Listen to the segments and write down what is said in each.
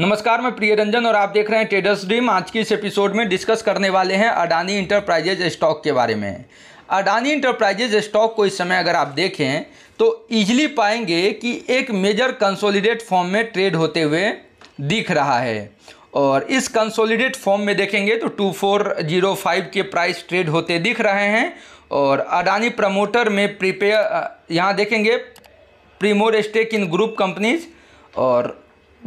नमस्कार मैं प्रिय रंजन और आप देख रहे हैं ट्रेडर्स ड्रीम आज की इस एपिसोड में डिस्कस करने वाले हैं अडानी इंटरप्राइजेज स्टॉक के बारे में अडानी इंटरप्राइजेज स्टॉक को इस समय अगर आप देखें तो ईजिली पाएंगे कि एक मेजर कंसोलिडेट फॉर्म में ट्रेड होते हुए दिख रहा है और इस कंसोलिडेट फॉर्म में देखेंगे तो 2405 के प्राइस ट्रेड होते दिख रहे हैं और अडानी प्रमोटर में प्रिपेयर यहाँ देखेंगे pare more stake in group companies और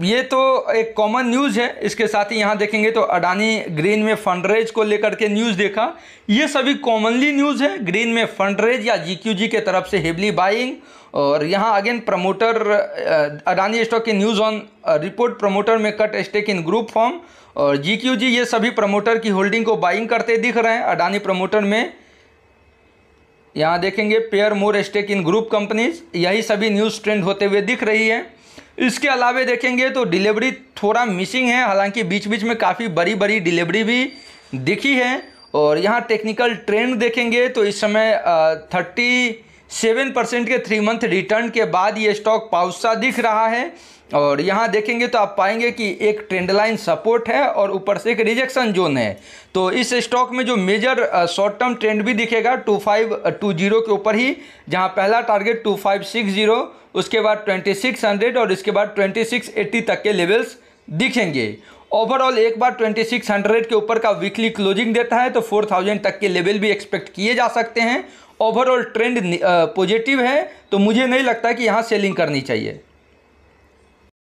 ये तो एक कॉमन न्यूज़ है इसके साथ ही यहाँ देखेंगे तो अडानी ग्रीन में फंडरेज को लेकर के न्यूज़ देखा ये सभी कॉमनली न्यूज़ है ग्रीन में फंडरेज या जीक्यूजी के तरफ से हेवली बाइंग और यहाँ अगेन प्रमोटर अडानी स्टॉक की news on report promoter may cut stake in group firm और जी ये सभी प्रमोटर की होल्डिंग को बाइंग करते दिख रहे हैं अडानी प्रमोटर में यहाँ देखेंगे pare more stake in group companies यही सभी न्यूज़ ट्रेंड होते हुए दिख रही है इसके अलावा देखेंगे तो डिलीवरी थोड़ा मिसिंग है हालांकि बीच बीच में काफ़ी बड़ी बड़ी डिलीवरी भी दिखी है और यहाँ टेक्निकल ट्रेंड देखेंगे तो इस समय थर्टी सेवन परसेंट के थ्री मंथ रिटर्न के बाद ये स्टॉक पाउसा दिख रहा है और यहाँ देखेंगे तो आप पाएंगे कि एक ट्रेंड लाइन सपोर्ट है और ऊपर से एक रिजेक्शन जोन है तो इस स्टॉक में जो मेजर शॉर्ट टर्म ट्रेंड भी दिखेगा टू फाइव टू जीरो के ऊपर ही जहाँ पहला target two five six zero उसके बाद 2600 और इसके बाद 2680 तक के लेवल्स दिखेंगे ओवरऑल एक बार 2600 के ऊपर का वीकली क्लोजिंग देता है तो 4000 तक के लेवल भी एक्सपेक्ट किए जा सकते हैं ओवरऑल ट्रेंड पॉजिटिव है तो मुझे नहीं लगता कि यहाँ सेलिंग करनी चाहिए